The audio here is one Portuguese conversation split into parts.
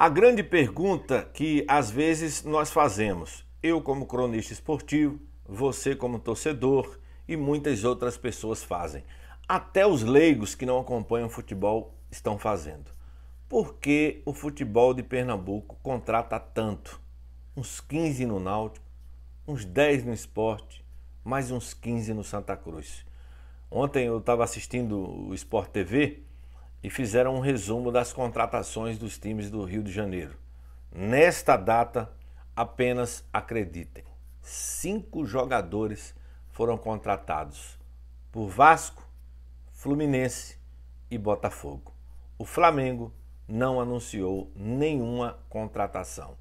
A grande pergunta que às vezes nós fazemos, eu como cronista esportivo, você como torcedor e muitas outras pessoas fazem, até os leigos que não acompanham futebol estão fazendo. Por que o futebol de Pernambuco contrata tanto? Uns 15 no Náutico, uns 10 no esporte, mais uns 15 no Santa Cruz. Ontem eu estava assistindo o Sport TV e fizeram um resumo das contratações dos times do Rio de Janeiro. Nesta data, apenas acreditem, cinco jogadores foram contratados por Vasco, Fluminense e Botafogo. O Flamengo não anunciou nenhuma contratação.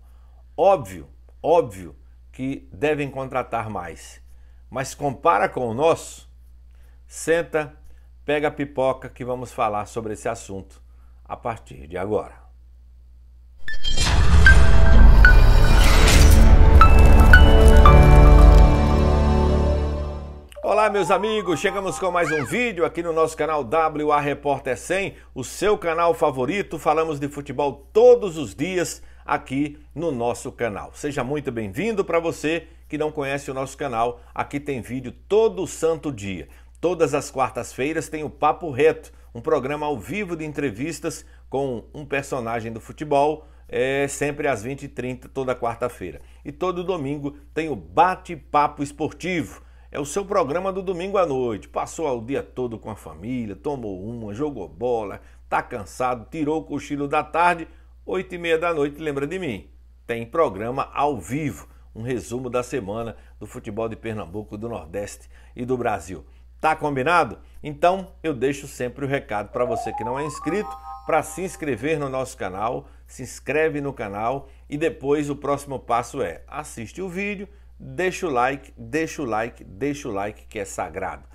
Óbvio, óbvio que devem contratar mais, mas compara com o nosso, senta Pega a pipoca que vamos falar sobre esse assunto a partir de agora. Olá, meus amigos, chegamos com mais um vídeo aqui no nosso canal WA Repórter 100, o seu canal favorito. Falamos de futebol todos os dias aqui no nosso canal. Seja muito bem-vindo para você que não conhece o nosso canal. Aqui tem vídeo todo santo dia. Todas as quartas-feiras tem o Papo Reto, um programa ao vivo de entrevistas com um personagem do futebol, é, sempre às 20h30, toda quarta-feira. E todo domingo tem o Bate-Papo Esportivo. É o seu programa do domingo à noite. Passou o dia todo com a família, tomou uma, jogou bola, tá cansado, tirou o cochilo da tarde, 8 e meia da noite, lembra de mim. Tem programa ao vivo, um resumo da semana do futebol de Pernambuco, do Nordeste e do Brasil. Tá combinado? Então eu deixo sempre o recado para você que não é inscrito para se inscrever no nosso canal, se inscreve no canal e depois o próximo passo é assiste o vídeo, deixa o like, deixa o like, deixa o like que é sagrado.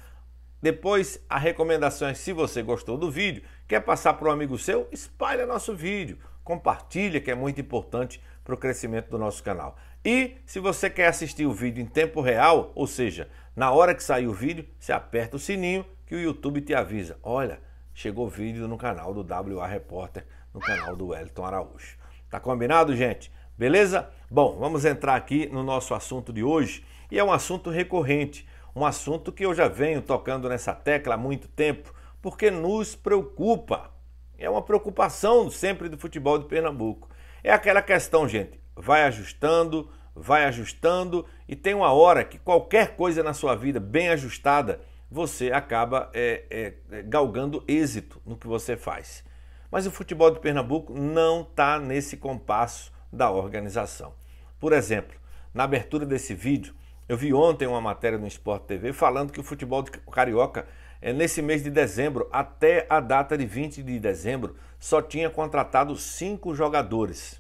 Depois, a recomendação é se você gostou do vídeo, quer passar para um amigo seu, espalha nosso vídeo compartilha, que é muito importante para o crescimento do nosso canal. E se você quer assistir o vídeo em tempo real, ou seja, na hora que sair o vídeo, você aperta o sininho que o YouTube te avisa. Olha, chegou vídeo no canal do WA Repórter, no canal do Wellington Araújo. Tá combinado, gente? Beleza? Bom, vamos entrar aqui no nosso assunto de hoje e é um assunto recorrente, um assunto que eu já venho tocando nessa tecla há muito tempo, porque nos preocupa. É uma preocupação sempre do futebol de Pernambuco. É aquela questão, gente, vai ajustando, vai ajustando e tem uma hora que qualquer coisa na sua vida bem ajustada você acaba é, é, é galgando êxito no que você faz. Mas o futebol de Pernambuco não está nesse compasso da organização. Por exemplo, na abertura desse vídeo, eu vi ontem uma matéria no Esporte TV falando que o futebol de carioca é, nesse mês de dezembro, até a data de 20 de dezembro, só tinha contratado cinco jogadores.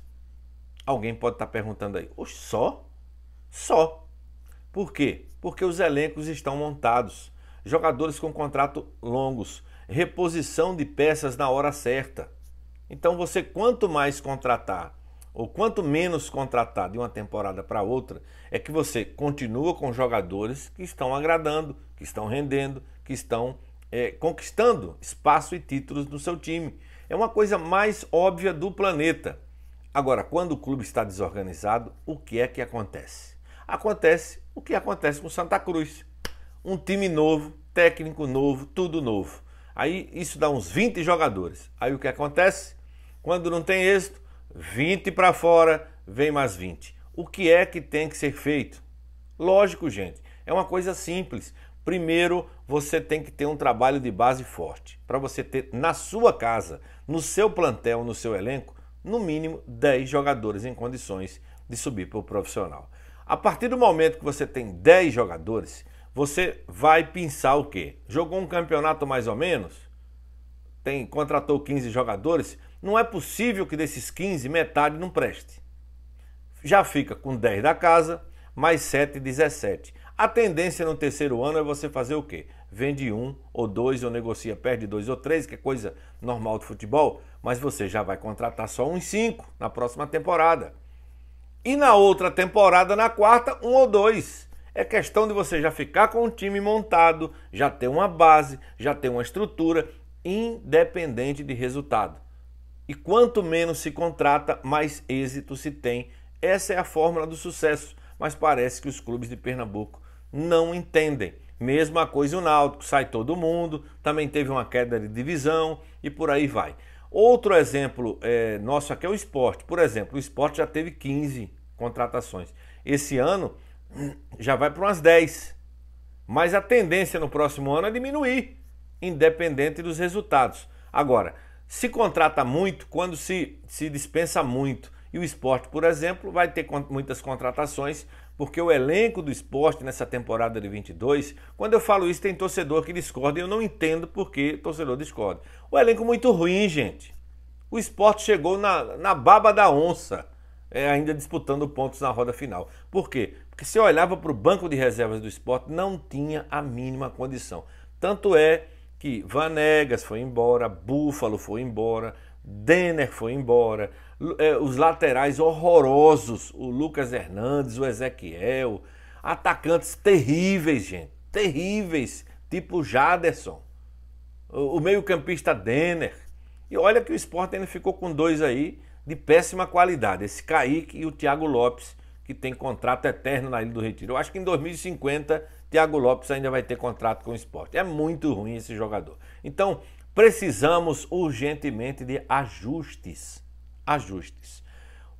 Alguém pode estar tá perguntando aí, Oxe, só? Só. Por quê? Porque os elencos estão montados, jogadores com contrato longos, reposição de peças na hora certa. Então você quanto mais contratar ou quanto menos contratar de uma temporada para outra, é que você continua com jogadores que estão agradando, que estão rendendo, que estão é, conquistando espaço e títulos no seu time. É uma coisa mais óbvia do planeta. Agora, quando o clube está desorganizado, o que é que acontece? Acontece o que acontece com Santa Cruz. Um time novo, técnico novo, tudo novo. Aí isso dá uns 20 jogadores. Aí o que acontece? Quando não tem êxito, 20 para fora, vem mais 20. O que é que tem que ser feito? Lógico, gente, é uma coisa simples. Primeiro, você tem que ter um trabalho de base forte, para você ter na sua casa, no seu plantel, no seu elenco, no mínimo 10 jogadores em condições de subir para o profissional. A partir do momento que você tem 10 jogadores, você vai pensar o quê? Jogou um campeonato mais ou menos? Tem contratou 15 jogadores? Não é possível que desses 15 metade não preste. Já fica com 10 da casa, mais 7, 17. A tendência no terceiro ano é você fazer o quê? Vende um ou dois, ou negocia, perde dois ou três, que é coisa normal do futebol, mas você já vai contratar só uns cinco na próxima temporada. E na outra temporada, na quarta, um ou dois. É questão de você já ficar com o time montado, já ter uma base, já ter uma estrutura, independente de resultado. E quanto menos se contrata, mais êxito se tem. Essa é a fórmula do sucesso, mas parece que os clubes de Pernambuco não entendem. Mesma coisa o Náutico, sai todo mundo, também teve uma queda de divisão e por aí vai. Outro exemplo é, nosso aqui é o esporte. Por exemplo, o esporte já teve 15 contratações. Esse ano já vai para umas 10. Mas a tendência no próximo ano é diminuir, independente dos resultados. Agora, se contrata muito quando se, se dispensa muito. E o esporte, por exemplo, vai ter muitas contratações, porque o elenco do esporte nessa temporada de 22, quando eu falo isso, tem torcedor que discorda e eu não entendo por que torcedor discorda. O elenco é muito ruim, gente. O esporte chegou na, na baba da onça, é, ainda disputando pontos na roda final. Por quê? Porque se eu olhava para o banco de reservas do esporte, não tinha a mínima condição. Tanto é que Vanegas foi embora, Búfalo foi embora, Denner foi embora, é, os laterais horrorosos, o Lucas Hernandes, o Ezequiel, atacantes terríveis, gente, terríveis, tipo Jaderson, o meio-campista Denner. E olha que o Sport ainda ficou com dois aí de péssima qualidade, esse Kaique e o Thiago Lopes, que tem contrato eterno na Ilha do Retiro. Eu acho que em 2050 Thiago Lopes ainda vai ter contrato com o Sport. É muito ruim esse jogador. Então, precisamos urgentemente de ajustes ajustes.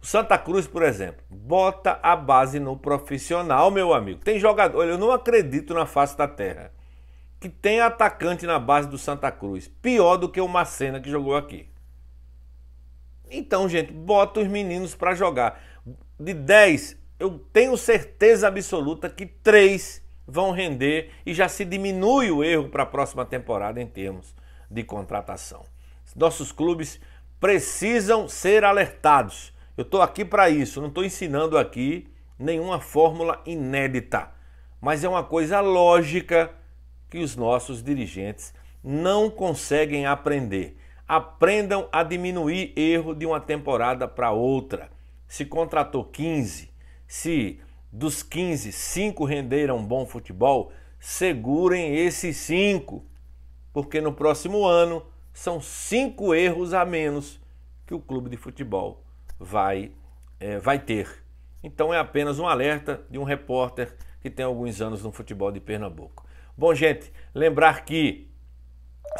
O Santa Cruz, por exemplo, bota a base no profissional, meu amigo. Tem jogador, olha, eu não acredito na face da terra que tem atacante na base do Santa Cruz, pior do que o Macena que jogou aqui. Então, gente, bota os meninos para jogar. De 10, eu tenho certeza absoluta que 3 vão render e já se diminui o erro para a próxima temporada em termos de contratação. Nossos clubes precisam ser alertados. Eu estou aqui para isso, não estou ensinando aqui nenhuma fórmula inédita, mas é uma coisa lógica que os nossos dirigentes não conseguem aprender. Aprendam a diminuir erro de uma temporada para outra. Se contratou 15, se dos 15, 5 renderam bom futebol, segurem esses 5, porque no próximo ano são cinco erros a menos que o clube de futebol vai, é, vai ter. Então é apenas um alerta de um repórter que tem alguns anos no futebol de Pernambuco. Bom, gente, lembrar que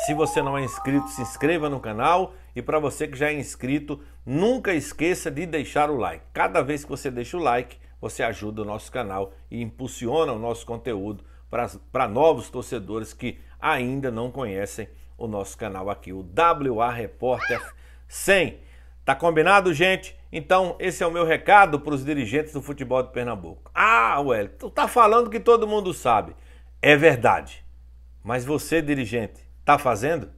se você não é inscrito, se inscreva no canal e para você que já é inscrito, nunca esqueça de deixar o like. Cada vez que você deixa o like, você ajuda o nosso canal e impulsiona o nosso conteúdo para novos torcedores que ainda não conhecem o nosso canal aqui, o WA Repórter 100. Tá combinado, gente? Então, esse é o meu recado para os dirigentes do futebol de Pernambuco. Ah, Well, tu tá falando que todo mundo sabe. É verdade. Mas você, dirigente, tá fazendo?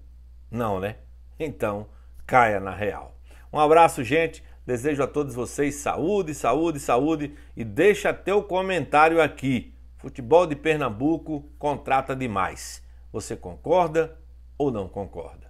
Não, né? Então, caia na real. Um abraço, gente. Desejo a todos vocês saúde, saúde, saúde e deixa teu comentário aqui. Futebol de Pernambuco contrata demais. Você concorda ou não concorda.